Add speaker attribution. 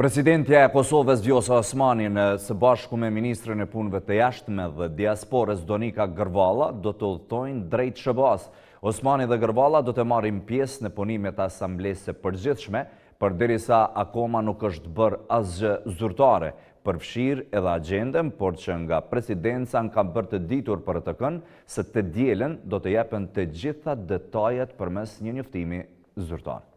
Speaker 1: Presidentja e Kosovës Vjosa Osmani në së bashku me Ministrën e Punëve të Jashtme dhe Diasporës Donika Gërvala do të udhtojnë drejtë Shëbas. Osmani dhe Gërvala do të marim pjesë në punimet asamblese përgjithshme, për diri sa akoma nuk është bërë asgjë zurtare, përfshirë edhe agendem, por që nga presidenca në kam bërë të ditur për të kënë, se të djelen do të jepen të gjitha detajet për mes një njëftimi zurtare.